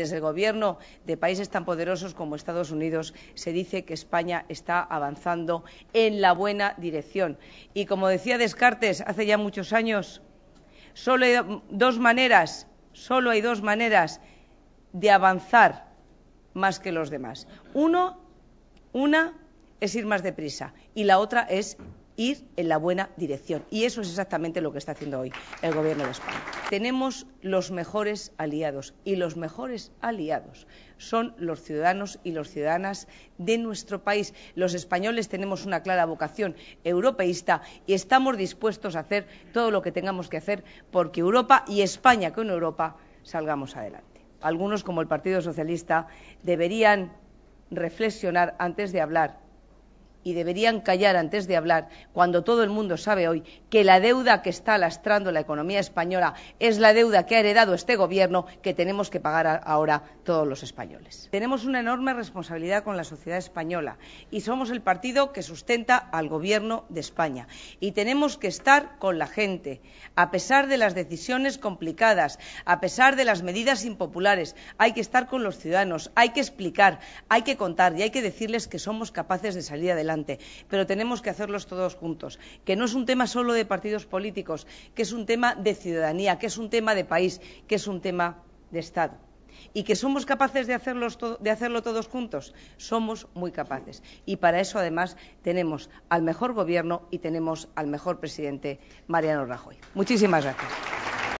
Desde el gobierno de países tan poderosos como Estados Unidos se dice que España está avanzando en la buena dirección. Y como decía Descartes hace ya muchos años, solo hay dos maneras, solo hay dos maneras de avanzar más que los demás. Uno, una es ir más deprisa y la otra es ir en la buena dirección. Y eso es exactamente lo que está haciendo hoy el Gobierno de España. Tenemos los mejores aliados y los mejores aliados son los ciudadanos y las ciudadanas de nuestro país. Los españoles tenemos una clara vocación europeísta y estamos dispuestos a hacer todo lo que tengamos que hacer porque Europa y España con Europa salgamos adelante. Algunos, como el Partido Socialista, deberían reflexionar antes de hablar y deberían callar antes de hablar, cuando todo el mundo sabe hoy que la deuda que está lastrando la economía española es la deuda que ha heredado este gobierno que tenemos que pagar ahora todos los españoles. Tenemos una enorme responsabilidad con la sociedad española y somos el partido que sustenta al gobierno de España y tenemos que estar con la gente, a pesar de las decisiones complicadas, a pesar de las medidas impopulares, hay que estar con los ciudadanos, hay que explicar, hay que contar y hay que decirles que somos capaces de salir adelante pero tenemos que hacerlos todos juntos, que no es un tema solo de partidos políticos, que es un tema de ciudadanía, que es un tema de país, que es un tema de Estado. Y que somos capaces de, de hacerlo todos juntos, somos muy capaces. Y para eso, además, tenemos al mejor Gobierno y tenemos al mejor presidente Mariano Rajoy. Muchísimas gracias.